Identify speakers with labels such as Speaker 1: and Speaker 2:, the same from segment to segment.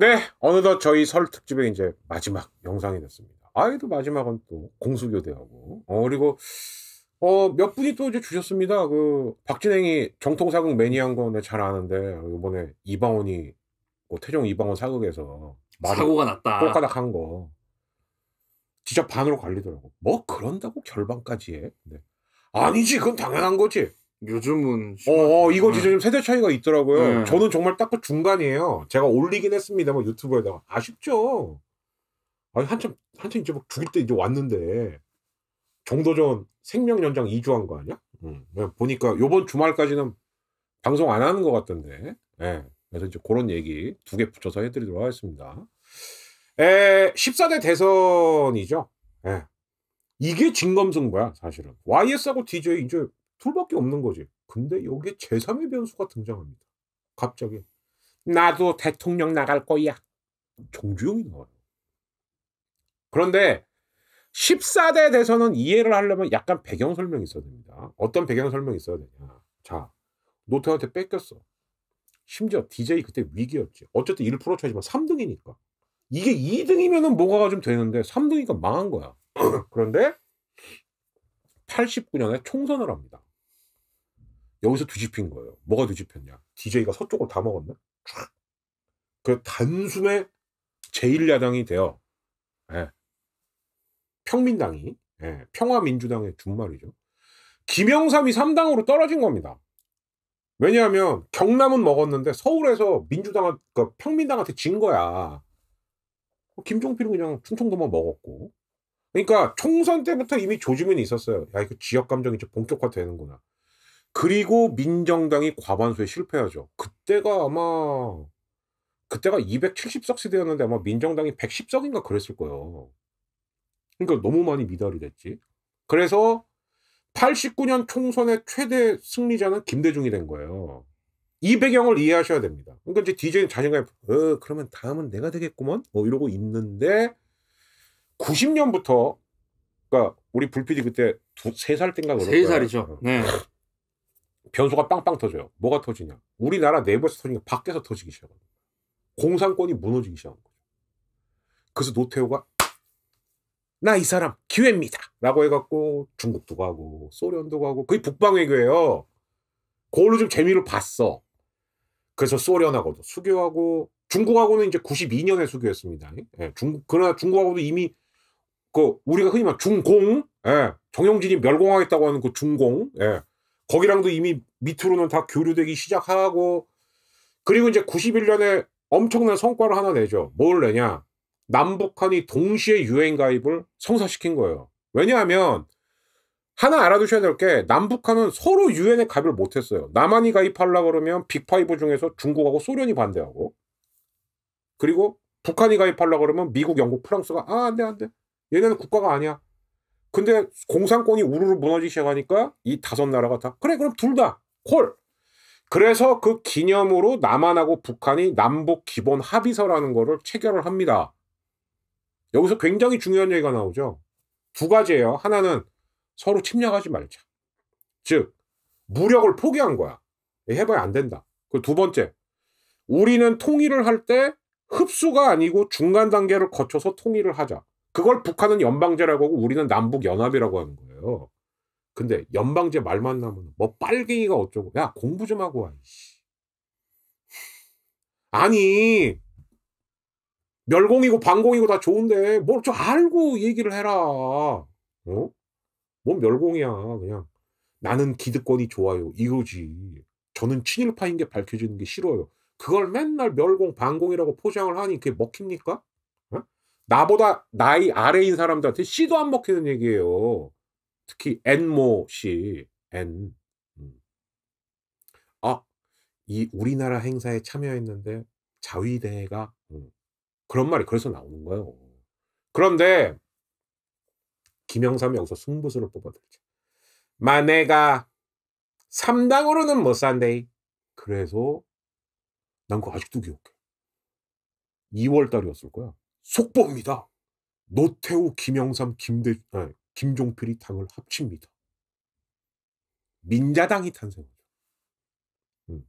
Speaker 1: 네, 어느덧 저희 설 특집의 이제 마지막 영상이 됐습니다. 아이도 마지막은 또 공수교대하고, 어, 그리고, 어, 몇 분이 또 이제 주셨습니다. 그, 박진행이 정통사극 매니아인 건잘 아는데, 이번에 이방원이, 뭐 태종 이방원 사극에서 사고가 났다. 꼬까닥 한 거. 진짜 반으로 갈리더라고. 뭐 그런다고 결방까지 해? 네. 아니지, 그건 당연한 거지. 요즘은 어, 어 이거 진짜 네. 좀 세대 차이가 있더라고요. 네. 저는 정말 딱 그 중간이에요. 제가 올리긴 했습니다만 뭐 유튜브에다가 아쉽죠. 아니 한참 한참 이제 막 뭐 죽일 때 이제 왔는데 정도전 생명 연장 2주 한 거 아니야? 음. 보니까 요번 주말까지는 방송 안 하는 것 같던데. 예. 그래서 이제 그런 얘기 두 개 붙여서 해드리도록 하겠습니다. 에, 14대 대선이죠. 예. 이게 진검승부야, 사실은. YS하고 DJ 이제 둘밖에 없는 거지. 근데 여기에 제3의 변수가 등장합니다. 갑자기 나도 대통령 나갈 거야. 정주영이 나와요. 그런데 14대 대선은 이해를 하려면 약간 배경 설명이 있어야 됩니다. 어떤 배경 설명이 있어야 되냐. 자, 노태우한테 뺏겼어. 심지어 DJ 그때 위기였지. 어쨌든 1% 차지만 3등이니까. 이게 2등이면 뭐가 좀 되는데 3등이니까 망한 거야. 그런데 89년에 총선을 합니다. 여기서 뒤집힌 거예요. 뭐가 뒤집혔냐? DJ가 서쪽을 다 먹었나? 쫙. 그 단숨에 제1야당이 되어 예. 평민당이 예. 평화민주당의 준말이죠. 김영삼이 3당으로 떨어진 겁니다. 왜냐하면 경남은 먹었는데 서울에서 민주당 그 그러니까 평민당한테 진 거야. 뭐 김종필은 그냥 충청도만 먹었고. 그러니까 총선 때부터 이미 조짐은 있었어요. 야 이거 지역 감정이 이제 본격화되는구나. 그리고 민정당이 과반수에 실패하죠. 그때가 아마 그때가 270석 시대였는데 아마 민정당이 110석인가 그랬을 거예요. 그러니까 너무 많이 미달이 됐지. 그래서 89년 총선의 최대 승리자는 김대중이 된 거예요. 이 배경을 이해하셔야 됩니다. 그러니까 이제 DJ는 자신감이, 어, 그러면 다음은 내가 되겠구먼? 어, 이러고 있는데, 90년부터, 그러니까 우리 불피디 그때 두, 세살 땐가 그럴 거요세 살이죠. 어. 네. 변수가 빵빵 터져요. 뭐가 터지냐? 우리나라 내부에서 터지는 게 밖에서 터지기 시작합니다. 공산권이 무너지기 시작한 거죠. 그래서 노태우가 나 이 사람 기회입니다. 라고 해갖고 중국도 가고 소련도 가고 그게 북방외교예요. 그걸로 좀 재미를 봤어. 그래서 소련하고도 수교하고 중국하고는 이제 92년에 수교했습니다. 예, 중국, 그러나 중국하고도 이미 그 우리가 흔히 말 중공, 예, 정용진이 멸공하겠다고 하는 그 중공, 예, 거기랑도 이미 밑으로는 다 교류되기 시작하고 그리고 이제 91년에 엄청난 성과를 하나 내죠. 뭘 내냐? 남북한이 동시에 유엔 가입을 성사시킨 거예요. 왜냐하면 하나 알아두셔야 될 게 남북한은 서로 유엔에 가입을 못했어요. 남한이 가입하려 고 그러면 빅파이브 중에서 중국하고 소련이 반대하고 그리고 북한이 가입하려 고 그러면 미국, 영국, 프랑스가 아 안돼 안돼 얘네는 국가가 아니야 근데 공산권이 우르르 무너지기 시작하니까 이 다섯 나라가 다 그래 그럼 둘 다 콜. 그래서 그 기념으로 남한하고 북한이 남북 기본 합의서라는 거를 체결을 합니다. 여기서 굉장히 중요한 얘기가 나오죠. 두 가지예요. 하나는 서로 침략하지 말자. 즉 무력을 포기한 거야. 해봐야 안 된다. 그두 번째, 우리는 통일을 할 때 흡수가 아니고 중간 단계를 거쳐서 통일을 하자. 그걸 북한은 연방제라고 하고 우리는 남북 연합이라고 하는 거예요. 근데 연방제 말만 나면 뭐 빨갱이가 어쩌고 야 공부 좀 하고 와. 이씨. 아니 멸공이고 반공이고 다 좋은데 뭘 좀 알고 얘기를 해라. 어? 뭔 멸공이야 그냥 나는 기득권이 좋아요 이거지. 저는 친일파인 게 밝혀지는 게 싫어요. 그걸 맨날 멸공 반공이라고 포장을 하니 그게 먹힙니까? 나보다 나이 아래인 사람들한테 씨도 안 먹히는 얘기예요. 특히 엔모 씨, 엔. 음. 아, 이 우리나라 행사에 참여했는데 자위대가 음, 그런 말이 그래서 나오는 거예요. 그런데 김영삼이 여기서 승부수를 뽑아들죠. 만내가 3당으로는 못 산대. 그래서 난 그거 아직도 기억해. 2월 달이었을 거야. 속보입니다. 노태우, 김영삼, 김대, 아, 김종필이 당을 합칩니다. 민자당이 탄생하죠 음.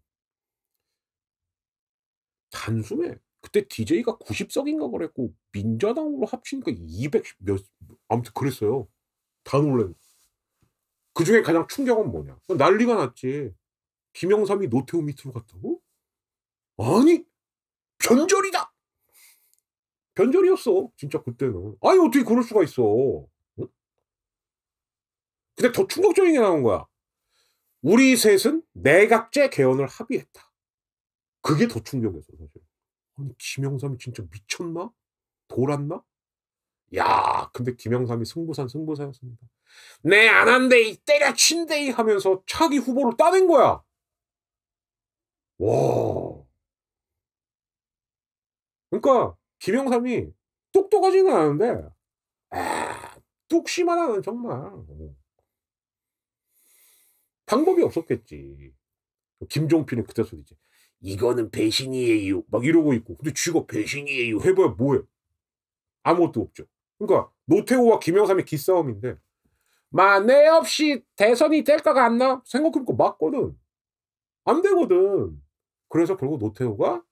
Speaker 1: 단숨에 그때 DJ가 90석인가 그랬고 민자당으로 합치니까 200몇 아무튼 그랬어요. 다 놀랐네. 그 중에 가장 충격은 뭐냐? 어, 난리가 났지. 김영삼이 노태우 밑으로 갔다고? 아니 변절이다. 변절이었어. 진짜 그때는. 아니, 어떻게 그럴 수가 있어. 응? 근데 더 충격적인 게 나온 거야. 우리 셋은 내각제 개헌을 합의했다. 그게 더 충격이었어, 사실. 아니, 김영삼이 진짜 미쳤나? 돌았나? 야, 근데 김영삼이 승부산 승부사였습니다. 내 안한이 네, 때려친대, 하면서 차기 후보를 따낸 거야. 와. 그러니까 김영삼이 똑똑하지는 않은데 아, 뚝심하 하는 정말 방법이 없었겠지. 김종필은 그때 소리지. 이거는 배신이에요. 막 이러고 있고. 근데 쥐가 배신이에요. 해봐야 뭐해? 아무것도 없죠. 그러니까 노태우와 김영삼의 기싸움인데 만내 없이 대선이 될것 같나? 생각해보니까 맞거든. 안 되거든. 그래서 결국 노태우가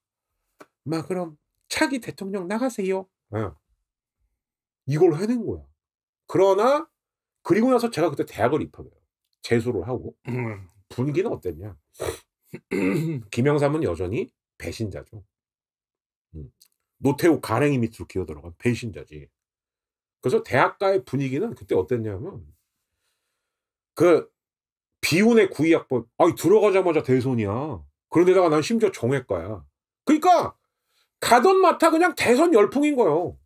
Speaker 1: 막 그럼 차기 대통령 나가세요. 네. 이걸 해낸 거야. 그러나 그리고 나서 제가 그때 대학을 입학해요. 재수를 하고 음. 분위기는 어땠냐? 김영삼은 여전히 배신자죠. 음. 노태우 가랭이 밑으로 기어 들어간 배신자지. 그래서 대학가의 분위기는 그때 어땠냐면 그 비운의 구의학법 아니 들어가자마자 대손이야. 그런데다가 난 심지어 정외과야. 그러니까 가던 마타 그냥 대선 열풍인 거예요.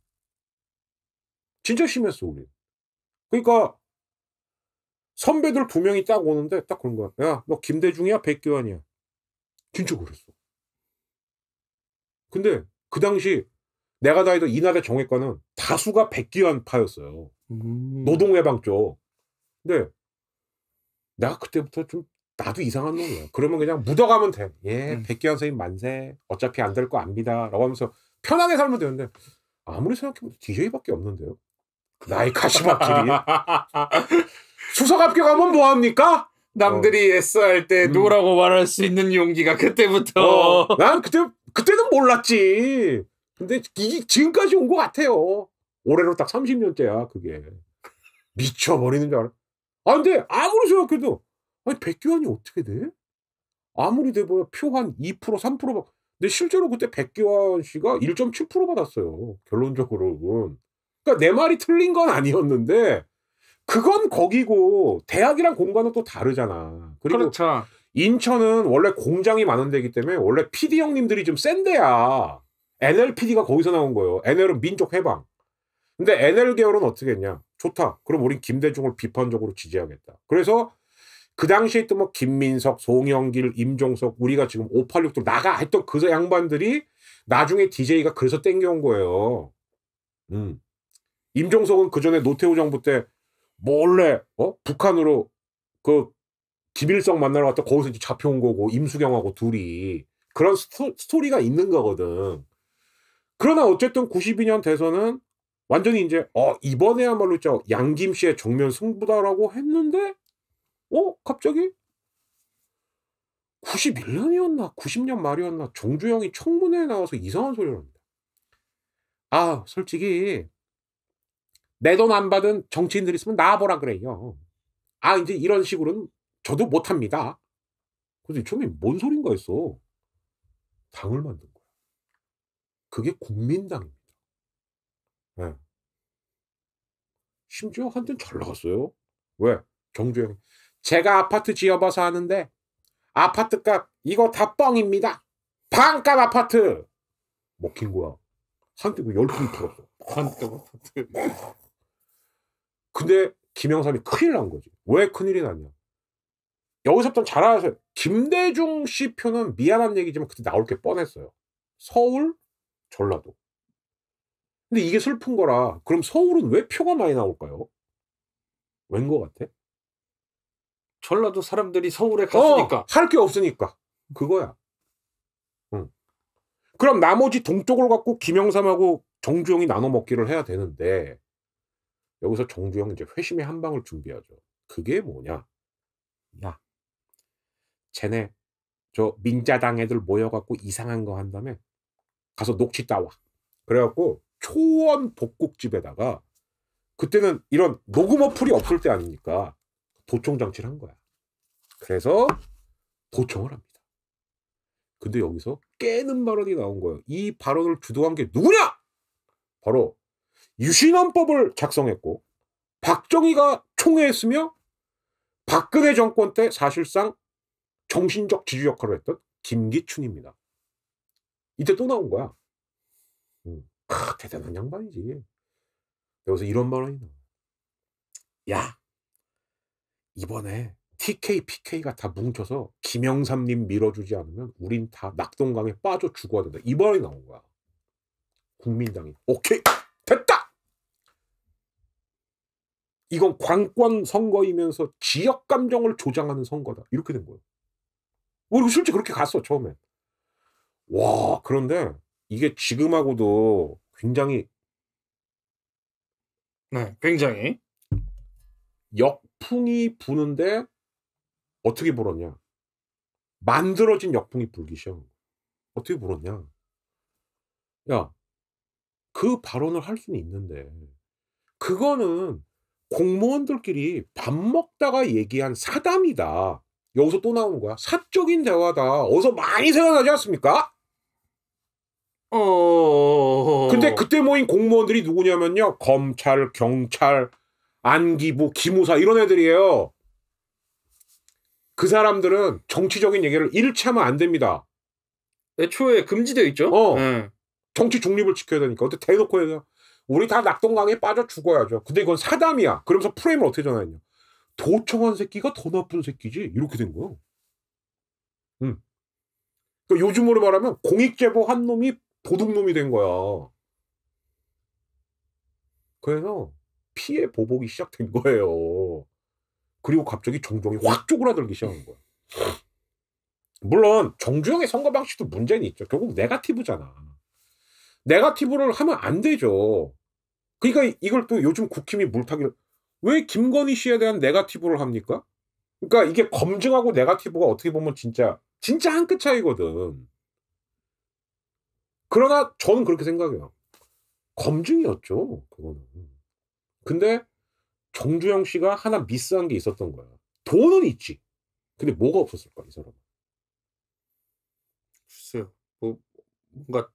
Speaker 1: 진짜 심했어, 우리. 그러니까 선배들 두 명이 딱 오는데 딱 그런 거야. 야, 너 김대중이야? 백교환이야? 진짜 그랬어. 근데 그 당시 내가 다니던 이나대 정외과는 다수가 백기환파였어요. 음. 노동해방 쪽. 근데 내가 그때부터 좀 나도 이상한 놈이야. 그러면 그냥 묻어가면 돼. 예, 음. 백기현 선생님 만세. 어차피 안 될 거 압니다. 라고 하면서 편하게 살면 되는데 아무리 생각해보면 DJ밖에 없는데요. 그 나의 가시밭길이. 수석 합격하면 뭐합니까? 남들이 어. 애써 할때 누구라고 음. 말할 수 있는 용기가 그때부터. 어, 난 그때, 그때는 몰랐지. 근데 이게 지금까지 온 것 같아요. 올해로 딱 30년째야, 그게. 미쳐버리는 줄 알아. 아, 근데 아무리 생각해도 아니 백기환이 어떻게 돼? 아무리 돼봐야 표 한2% 3%막 근데 실제로 그때 백기환 씨가 1.7% 받았어요. 결론적으로는. 그러니까 내 말이 틀린 건 아니었는데 그건 거기고 대학이랑 공간은 또 다르잖아. 그리고 그렇죠. 인천은 원래 공장이 많은 데기 이 때문에 원래 PD 형님들이 좀센 데야. NLPD가 거기서 나온 거예요. NL은 민족 해방. 근데 NL 계열은 어떻게 했냐? 좋다. 그럼 우린 김대중을 비판적으로 지지하겠다. 그래서 그 당시에 또 뭐 김민석, 송영길, 임종석 우리가 지금 586도 나가 했던 그 양반들이 나중에 DJ가 그래서 땡겨온 거예요. 음. 임종석은 그 전에 노태우 정부 때 몰래 어? 북한으로 그 김일성 만나러 갔다 거기서 이제 잡혀온 거고 임수경하고 둘이 그런 스토, 스토리가 있는 거거든. 그러나 어쨌든 92년 대선은 완전히 이제 어 이번에야말로 진 양김 씨의 정면 승부다라고 했는데 어? 갑자기? 91년이었나? 90년 말이었나? 정주영이 청문회에 나와서 이상한 소리를 합니다. 아, 솔직히 내 돈 안 받은 정치인들 있으면 나와보라 그래요. 아, 이제 이런 식으로는 저도 못합니다. 그래서 처음에 뭔 소린가 했어. 당을 만든 거야. 그게 국민당입니다. 네. 심지어 한때잘 나갔어요. 왜? 정주영 이 제가 아파트 지어봐서 아는데 아파트값 이거 다 뻥입니다. 방값 아파트 먹힌 거야. 한때뭐 열풍이 불었어. 한때 아파트. 근데 김영삼이 큰일 난 거지. 왜 큰일이 났냐? 여기서부터 잘 아세요. 김대중 씨 표는 미안한 얘기지만 그때 나올 게 뻔했어요. 서울, 전라도. 근데 이게 슬픈 거라. 그럼 서울은 왜 표가 많이 나올까요? 왠 거 같아? 전라도 사람들이 서울에 어, 갔으니까 어, 할게 없으니까 그거야. 응. 그럼 나머지 동쪽을 갖고 김영삼하고 정주영이 나눠 먹기를 해야 되는데 여기서 정주영 이제 회심의 한 방을 준비하죠. 그게 뭐냐? 야, 쟤네 저 민자당 애들 모여갖고 이상한 거 한다음 가서 녹취 따와. 그래갖고 초원 복국집에다가 그때는 이런 녹음 어플이 없을 때 아닙니까? 도청 장치를 한 거야. 그래서 도청을 합니다. 근데 여기서 깨는 발언이 나온 거예요. 이 발언을 주도한 게 누구냐? 바로 유신헌법을 작성했고 박정희가 총회했으며 박근혜 정권 때 사실상 정신적 지주 역할을 했던 김기춘입니다. 이때 또 나온 거야. 음, 아, 대단한 양반이지. 여기서 이런 발언이 나와. 야, 이번에 TK, PK가 다 뭉쳐서 김영삼님 밀어주지 않으면 우린 다 낙동강에 빠져 죽어야 된다. 이번에 나온 거야. 국민당이 오케이 됐다. 이건 관권 선거이면서 지역 감정을 조장하는 선거다. 이렇게 된 거예요. 우리 실제 그렇게 갔어 처음에. 와 그런데 이게 지금하고도 굉장히 네 굉장히 역풍이 부는데 어떻게 불었냐? 만들어진 역풍이 불기 시작한 거 어떻게 불었냐? 야, 그 발언을 할 수는 있는데, 그거는 공무원들끼리 밥 먹다가 얘기한 사담이다. 여기서 또 나오는 거야. 사적인 대화다. 어서 많이 생각나지 않습니까? 어. 근데 그때 모인 공무원들이 누구냐면요. 검찰, 경찰, 안기부, 기무사 이런 애들이에요. 그 사람들은 정치적인 얘기를 일체하면안 됩니다. 애초에 금지되어 있죠. 어. 네. 정치 중립을 지켜야 되니까. 근데 대놓고 해서 우리 다 낙동강에 빠져 죽어야죠. 근데 이건 사담이야. 그러면서 프레임을 어떻게 전화했냐. 도청한 새끼가 더 나쁜 새끼지. 이렇게 된 거야. 음. 그러니까 요즘으로 말하면 공익제보 한 놈이 도둑놈이 된 거야. 그래서 피해 보복이 시작된 거예요. 그리고 갑자기 정종이 확 쪼그라들기 시작한 거야. 물론 정주영의 선거 방식도 문제는 있죠. 결국 네가티브잖아. 네가티브를 하면 안 되죠. 그러니까 이걸 또 요즘 국힘이 물타기를 왜 김건희 씨에 대한 네가티브를 합니까? 그러니까 이게 검증하고 네가티브가 어떻게 보면 진짜 진짜 한 끗 차이거든. 그러나 저는 그렇게 생각해요. 검증이었죠. 그거는. 근데 정주영 씨가 하나 미스한 게 있었던 거야. 돈은 있지. 근데 뭐가 없었을까, 이 사람은? 글쎄요. 뭐, 뭔가.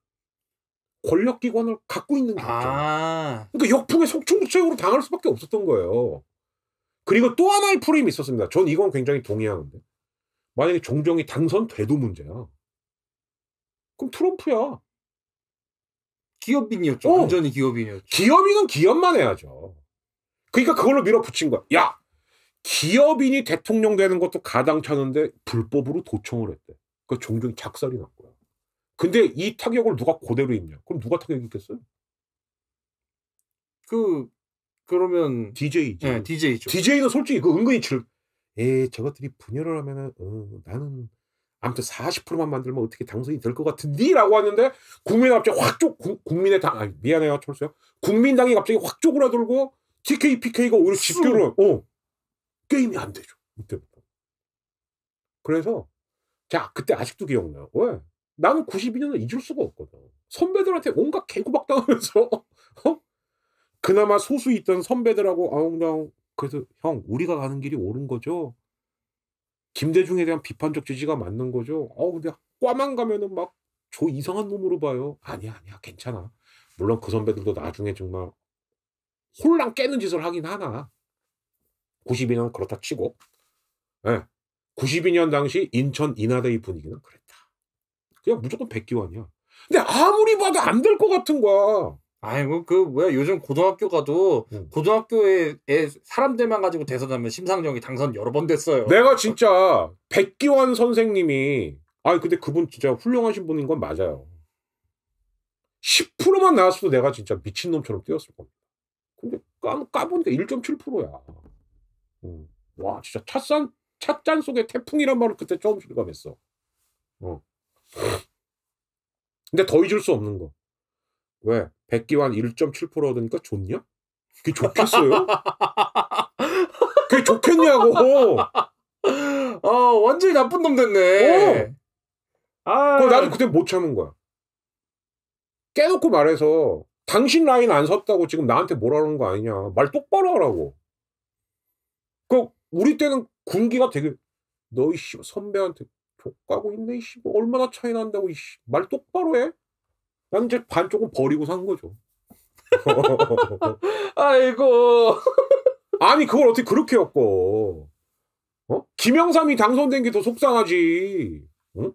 Speaker 1: 권력기관을 갖고 있는 게 아. 없죠. 그러니까 역풍의 속충책으로 당할 수밖에 없었던 거예요. 그리고 또 하나의 프레임이 있었습니다. 전 이건 굉장히 동의하는데. 만약에 종정이 당선돼도 문제야. 그럼 트럼프야. 기업인이었죠. 어. 완전히 기업인이었죠. 기업인은 기업만 해야죠. 그러니까 그걸로 밀어붙인 거야. 야, 기업인이 대통령 되는 것도 가당찮은데 불법으로 도청을 했대. 그 종종 작살이 났고요. 근데 이 타격을 누가 고대로 입냐? 그럼 누가 타격 입겠어요? 그 그러면 DJ죠. 네, DJ죠. DJ는 솔직히 그 은근히 질. 에 저것들이 분열을 하면은 어, 나는 아무튼 40%만 만들면 어떻게 당선이 될 것 같은데라고 하는데 국민이 갑자기 확 쪽 국민의 당 아, 니 미안해요 철수야 국민당이 갑자기 확 쪼그라들고 TK PK가 오히려 집결을 어 게임이 안 되죠 이때부터 그래서 자 그때 아직도 기억나요 왜 나는 92년을 잊을 수가 없거든 선배들한테 온갖 개구박 당하면서 어? 그나마 소수 있던 선배들하고 아웅다웅 그래서 형 우리가 가는 길이 옳은 거죠 김대중에 대한 비판적 지지가 맞는 거죠. 어, 근데 꽈만 가면은 막 저 이상한 놈으로 봐요. 아니야, 아니야, 괜찮아. 물론 그 선배들도 나중에 정말 혼란 깨는 짓을 하긴 하나. 92년 그렇다 치고, 예. 네. 92년 당시 인천 인하대의 분위기는 그랬다. 그냥 무조건 백기환이야. 근데 아무리 봐도 안 될 것 같은 거야. 아이고 그 뭐야 요즘 고등학교 가도 음. 고등학교에 에 사람들만 가지고 대선하면 심상정이 당선 여러 번 됐어요. 내가 진짜 백기환 선생님이 아 근데 그분 진짜 훌륭하신 분인 건 맞아요. 10%만 나왔어도 내가 진짜 미친놈처럼 뛰었을 겁니다. 근데 까, 까보니까 1.7%야. 음. 와 진짜 찻산 찻잔 속에 태풍이란 말을 그때 처음 실감했어. 어. 근데 더 잊을 수 없는 거. 왜? 백기환 1.7%라니까 좋냐? 그게 좋겠어요? 그게 좋겠냐고. 어, 완전히 나쁜 놈 됐네. 어. 아. 나도 그때 못 참은 거야. 깨놓고 말해서 당신 라인 안 섰다고 지금 나한테 뭐라는 거 아니냐. 말 똑바로 하라고. 그 우리 때는 군기가 되게 너 이씨 선배한테 족가고 있네 이씨 얼마나 차이 난다고 이씨 말 똑바로 해. 난 이제 반쪽은 버리고 산 거죠. 아이고. 아니 그걸 어떻게 그렇게 엮어? 어? 김영삼이 당선된 게 더 속상하지. 응? 어?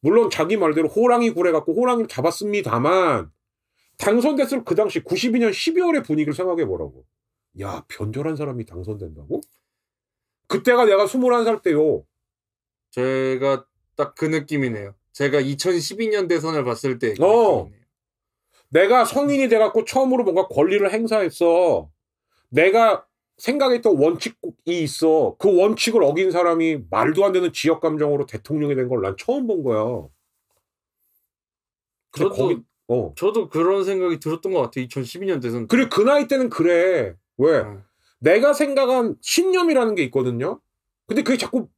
Speaker 1: 물론 자기 말대로 호랑이 구래 갖고 호랑이를 잡았습니다만 당선됐을 그 당시 92년 12월의 분위기를 생각해 보라고. 야 변절한 사람이 당선된다고? 그때가 내가 21살 때요. 제가 딱 그 느낌이네요. 제가 2012년 대선을 봤을 때. 어. 내가 성인이 돼갖고 처음으로 뭔가 권리를 행사했어. 내가 생각했던 원칙이 있어. 그 원칙을 어긴 사람이 말도 안 되는 지역 감정으로 대통령이 된 걸 난 처음 본 거야. 저도 거기, 어. 저도 그런 생각이 들었던 것 같아. 2012년 대선. 그리고 그 나이 때는 그래. 왜? 어. 내가 생각한 신념이라는 게 있거든요. 근데 그게 자꾸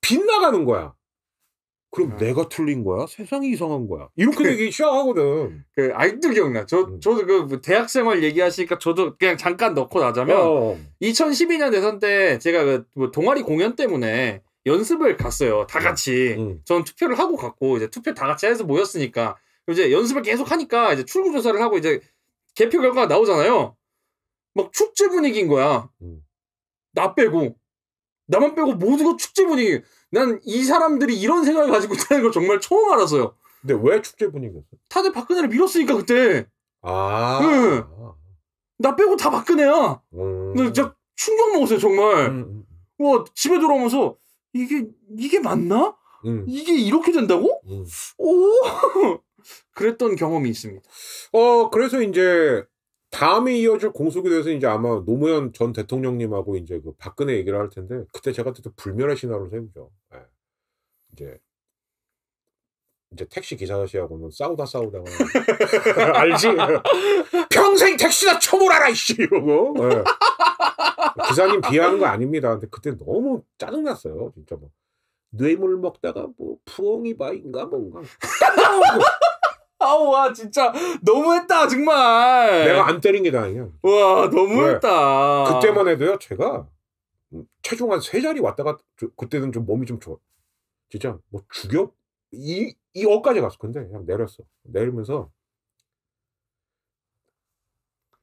Speaker 1: 빗나가는 거야. 그럼 음. 내가 틀린 거야? 세상이 이상한 거야. 이렇게 되기 시작하거든. 그 아직도 기억나. 저 음. 저도 그 뭐 대학생활 얘기하시니까 저도 그냥 잠깐 넣고 나자면 어. 2012년 어. 대선 때 제가 그뭐 동아리 공연 때문에 연습을 갔어요. 다 같이. 음. 전 투표를 하고 갔고 이제 투표 다 같이 해서 모였으니까 이제 연습을 계속 하니까 이제 출구 조사를 하고 이제 개표 결과가 나오잖아요. 막 축제 분위기인 거야. 나 빼고 나만 빼고 모두가 축제 분위기. 난 이 사람들이 이런 생각을 가지고 있다는 걸 정말 처음 알았어요. 근데 왜 축제 분위기였어? 다들 박근혜를 밀었으니까 그때. 아. 네. 나 빼고 다 박근혜야. 음. 나 진짜 충격 먹었어요 정말. 음. 음, 음. 와 집에 돌아오면서 이게 이게 맞나? 음. 이게 이렇게 된다고? 음. 오. 그랬던 경험이 있습니다. 어 그래서 이제 다음에 이어질 공석에대해서 이제 아마 노무현 전 대통령님하고 이제 그 박근혜 얘기를 할 텐데 그때 제가 또 불멸의 신화로 세우죠. 예. 이제 이제 택시 기사 씨하고는 싸우다 싸우다가 알지? 평생 택시나 처벌하라 이씨 이러고 예. 기사님 비하는 거 아닙니다. 근데 그때 너무 짜증났어요. 진짜 뭐 뇌물 먹다가 뭐 부엉이 바인가 뭔가 아우 와 진짜 너무했다 정말. 내가 안 때린 게 다행이야. 와 너무했다. 네. 그때만 해도요 제가 체중 한세 자리 왔다가 그때는 좀 몸이 좀 좋아. 진짜 뭐 죽여 이이 억까지 갔어. 근데 그냥 내렸어. 내리면서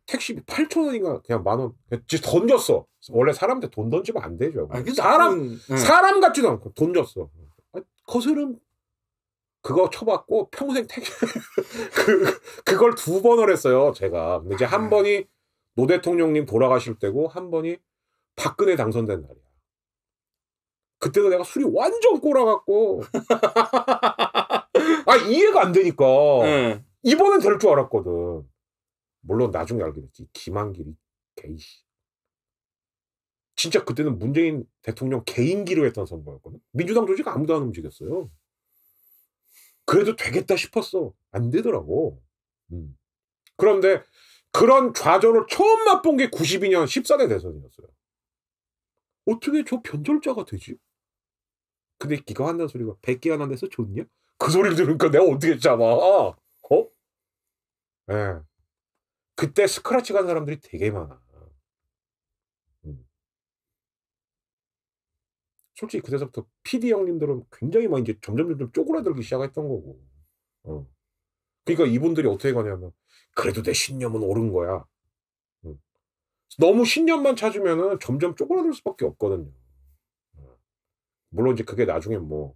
Speaker 1: 택시비 8천 원인가 그냥 만 원. 진짜 던졌어. 원래 사람한테 돈 던지면 안 되죠. 아, 사람 응. 사람 같지도 않고 던졌어. 아, 거스름 그거 쳐봤고 평생 택 그, 그걸 두 번을 했어요 제가 이제 한 아. 번이 노 대통령님 돌아가실 때고 한 번이 박근혜 당선된 날이야 그때도 내가 술이 완전 꼬라갖고 아 이해가 안 되니까 응. 네. 이번엔 될 줄 알았거든 물론 나중에 알게 됐지 김한길이 개이씨 진짜 그때는 문재인 대통령 개인기로 했던 선거였거든 민주당 조직 아무도 안 움직였어요 그래도 되겠다 싶었어. 안 되더라고. 음. 그런데 그런 좌절을 처음 맛본 게 92년 14대 대선이었어요. 어떻게 저 변절자가 되지? 근데 기가 한다는 소리가 100개 안 한데서 좋냐? 그 소리를 들으니까 내가 어떻게 잡아? 어? 예. 그때 스크라치 간 사람들이 되게 많아. 솔직히 그때서부터 PD 형님들은 굉장히 막 이제 점점 점점 쪼그라들기 시작했던 거고. 어. 그러니까 이분들이 어떻게 가냐면 그래도 내 신념은 옳은 거야. 응. 너무 신념만 찾으면은 점점 쪼그라들 수밖에 없거든요. 어. 물론 이제 그게 나중에 뭐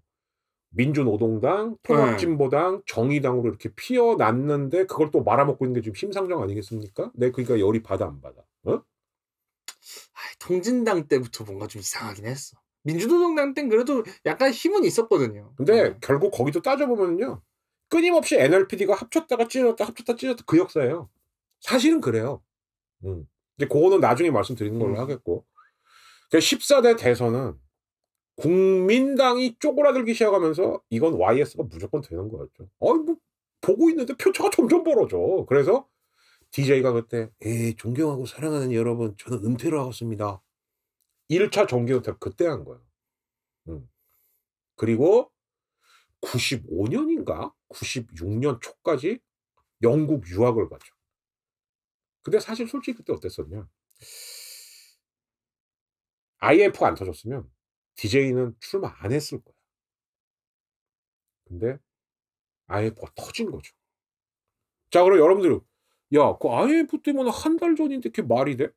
Speaker 1: 민주노동당, 통합진보당, 음. 네. 정의당으로 이렇게 피어났는데 그걸 또 말아먹고 있는 게 지금 심상정 아니겠습니까? 내 네, 그러니까 열이 받아 안 받아. 어? 아, 통진당 때부터 뭔가 좀 이상하긴 했어. 민주노동당 땐 그래도 약간 힘은 있었거든요. 근데 네. 결국 거기도 따져보면요. 끊임없이 NLPD가 합쳤다가 찢어졌다 합쳤다 찢어졌다 그 역사예요. 사실은 그래요. 음. 이제 그거는 나중에 말씀드리는 걸로 음. 하겠고. 14대 그 대선은 국민당이 쪼그라들기 시작하면서 이건 YS가 무조건 되는 거였죠. 아이뭐 보고 있는데 표차가 점점 벌어져. 그래서 DJ가 그때 에 예, 존경하고 사랑하는 여러분 저는 은퇴를 하겠습니다. 1차 정기은퇴 그때 한 거예요. 음. 그리고 95년인가 96년 초까지 영국 유학을 가죠. 근데 사실 솔직히 그때 어땠었냐? IF 안 터졌으면 DJ는 출마 안 했을 거야. 근데 IF가 터진 거죠. 자, 그럼 여러분들, 야, 그 IF 때문에 한 달 전인데 그게 말이 돼?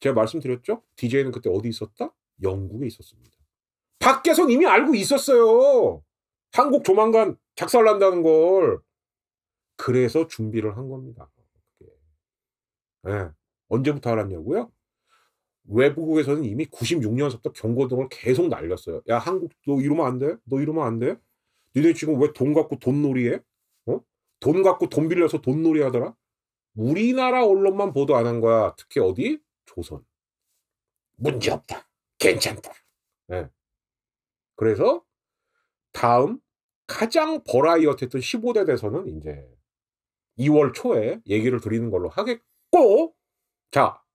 Speaker 1: 제가 말씀드렸죠? DJ는 그때 어디 있었다? 영국에 있었습니다. 밖에선 이미 알고 있었어요. 한국 조만간 작살난다는 걸. 그래서 준비를 한 겁니다. 네. 언제부터 알았냐고요? 외국에서는 이미 96년서부터 경고등을 계속 날렸어요. 야, 한국 너 이러면 안 돼? 너 이러면 안 돼? 너네 지금 왜 돈 갖고 돈놀이 해? 어? 돈 갖고 돈 빌려서 돈놀이 하더라? 우리나라 언론만 보도 안 한 거야. 특히 어디? 조선. 문제없다. 괜찮다. 네. 그래서 다음 가장 버라이어티했던 15대 대선은 이제 2월 초에 얘기를 드리는 걸로 하겠고 자